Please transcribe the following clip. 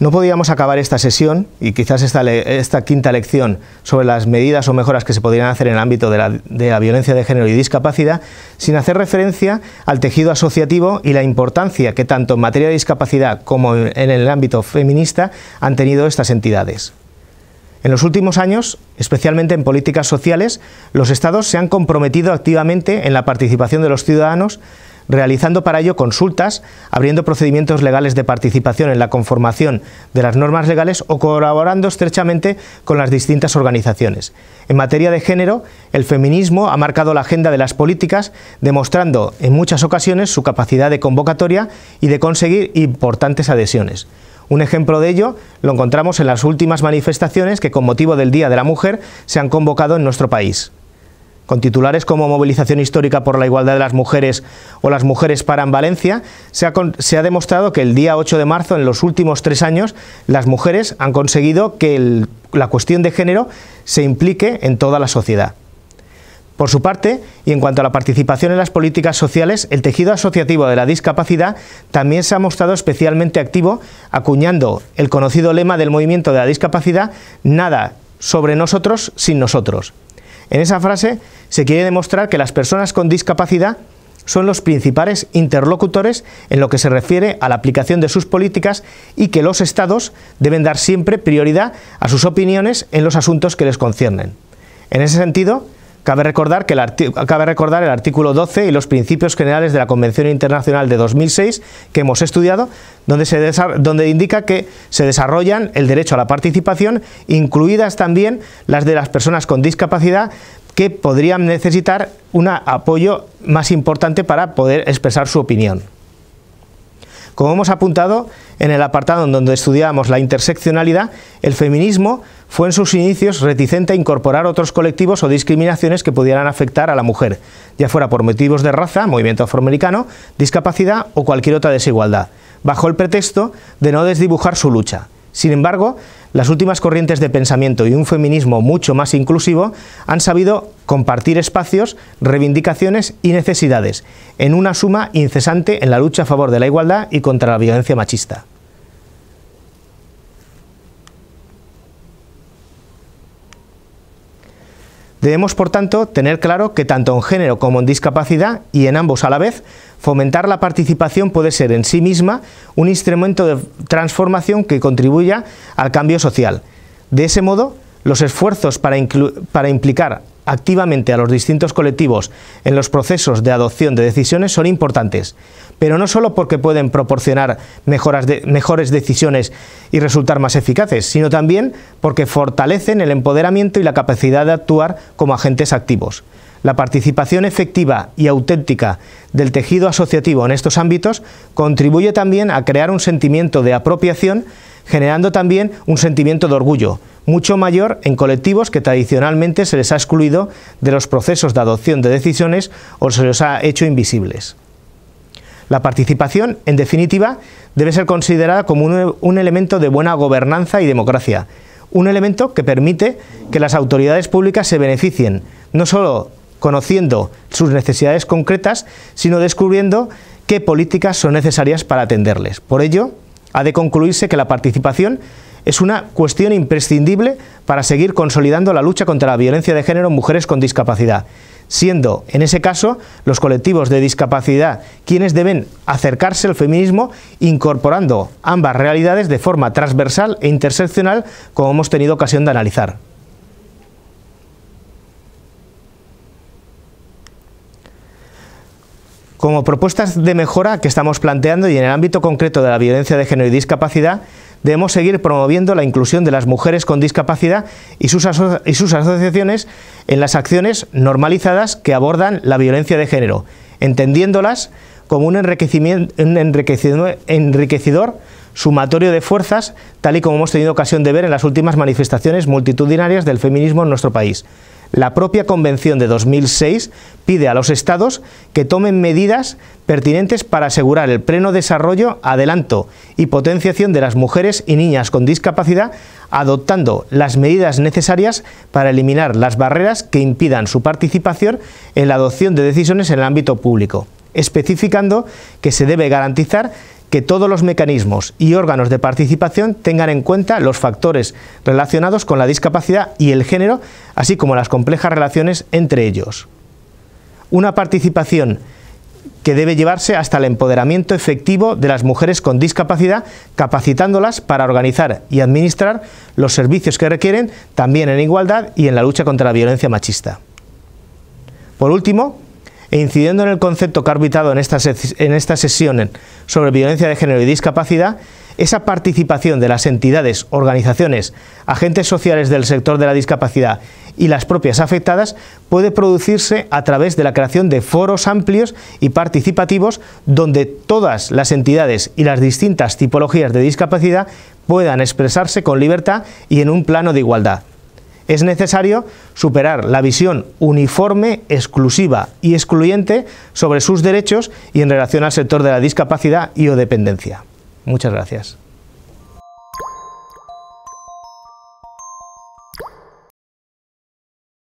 No podíamos acabar esta sesión y quizás esta, quinta lección sobre las medidas o mejoras que se podrían hacer en el ámbito de la, de la violencia de género y discapacidad sin hacer referencia al tejido asociativo y la importancia que tanto en materia de discapacidad como en el ámbito feminista han tenido estas entidades. En los últimos años, especialmente en políticas sociales, los Estados se han comprometido activamente en la participación de los ciudadanos realizando para ello consultas, abriendo procedimientos legales de participación en la conformación de las normas legales o colaborando estrechamente con las distintas organizaciones. En materia de género, el feminismo ha marcado la agenda de las políticas, demostrando en muchas ocasiones su capacidad de convocatoria y de conseguir importantes adhesiones. Un ejemplo de ello lo encontramos en las últimas manifestaciones que con motivo del Día de la Mujer se han convocado en nuestro país con titulares como Movilización histórica por la igualdad de las mujeres o Las mujeres paran Valencia, se ha, demostrado que el día 8 de marzo, en los últimos tres años, las mujeres han conseguido que la cuestión de género se implique en toda la sociedad. Por su parte, y en cuanto a la participación en las políticas sociales, el tejido asociativo de la discapacidad también se ha mostrado especialmente activo, acuñando el conocido lema del movimiento de la discapacidad, nada sobre nosotros sin nosotros. En esa frase se quiere demostrar que las personas con discapacidad son los principales interlocutores en lo que se refiere a la aplicación de sus políticas y que los Estados deben dar siempre prioridad a sus opiniones en los asuntos que les conciernen. En ese sentido, Cabe recordar, que el cabe recordar el artículo 12 y los principios generales de la Convención Internacional de 2006 que hemos estudiado, donde, se donde indica que se desarrollan el derecho a la participación, incluidas también las de las personas con discapacidad, que podrían necesitar un apoyo más importante para poder expresar su opinión. Como hemos apuntado en el apartado en donde estudiábamos la interseccionalidad, el feminismo fue en sus inicios reticente a incorporar otros colectivos o discriminaciones que pudieran afectar a la mujer, ya fuera por motivos de raza, movimiento afroamericano, discapacidad o cualquier otra desigualdad, bajo el pretexto de no desdibujar su lucha. Sin embargo, las últimas corrientes de pensamiento y un feminismo mucho más inclusivo han sabido compartir espacios, reivindicaciones y necesidades, en una suma incesante en la lucha a favor de la igualdad y contra la violencia machista. Debemos, por tanto, tener claro que tanto en género como en discapacidad, y en ambos a la vez, fomentar la participación puede ser en sí misma un instrumento de transformación que contribuya al cambio social. De ese modo, los esfuerzos para, para implicar activamente a los distintos colectivos en los procesos de adopción de decisiones son importantes, pero no solo porque pueden proporcionar mejores decisiones y resultar más eficaces, sino también porque fortalecen el empoderamiento y la capacidad de actuar como agentes activos. La participación efectiva y auténtica del tejido asociativo en estos ámbitos contribuye también a crear un sentimiento de apropiación generando también un sentimiento de orgullo, mucho mayor en colectivos que tradicionalmente se les ha excluido de los procesos de adopción de decisiones o se los ha hecho invisibles. La participación, en definitiva, debe ser considerada como un, elemento de buena gobernanza y democracia, un elemento que permite que las autoridades públicas se beneficien, no solo conociendo sus necesidades concretas, sino descubriendo qué políticas son necesarias para atenderles. Por ello, ha de concluirse que la participación es una cuestión imprescindible para seguir consolidando la lucha contra la violencia de género en mujeres con discapacidad, siendo, en ese caso, los colectivos de discapacidad quienes deben acercarse al feminismo incorporando ambas realidades de forma transversal e interseccional, como hemos tenido ocasión de analizar. como propuestas de mejora que estamos planteando y en el ámbito concreto de la violencia de género y discapacidad, debemos seguir promoviendo la inclusión de las mujeres con discapacidad y sus, asociaciones en las acciones normalizadas que abordan la violencia de género, entendiéndolas como un, enriquecedor sumatorio de fuerzas, tal y como hemos tenido ocasión de ver en las últimas manifestaciones multitudinarias del feminismo en nuestro país. La propia Convención de 2006 pide a los Estados que tomen medidas pertinentes para asegurar el pleno desarrollo, adelanto y potenciación de las mujeres y niñas con discapacidad, adoptando las medidas necesarias para eliminar las barreras que impidan su participación en la adopción de decisiones en el ámbito público especificando que se debe garantizar que todos los mecanismos y órganos de participación tengan en cuenta los factores relacionados con la discapacidad y el género, así como las complejas relaciones entre ellos. Una participación que debe llevarse hasta el empoderamiento efectivo de las mujeres con discapacidad, capacitándolas para organizar y administrar los servicios que requieren, también en igualdad y en la lucha contra la violencia machista. Por último, e incidiendo en el concepto que ha arbitrado en estas en esta sesión sobre violencia de género y discapacidad, esa participación de las entidades, organizaciones, agentes sociales del sector de la discapacidad y las propias afectadas puede producirse a través de la creación de foros amplios y participativos donde todas las entidades y las distintas tipologías de discapacidad puedan expresarse con libertad y en un plano de igualdad es necesario superar la visión uniforme, exclusiva y excluyente sobre sus derechos y en relación al sector de la discapacidad y o dependencia. Muchas gracias.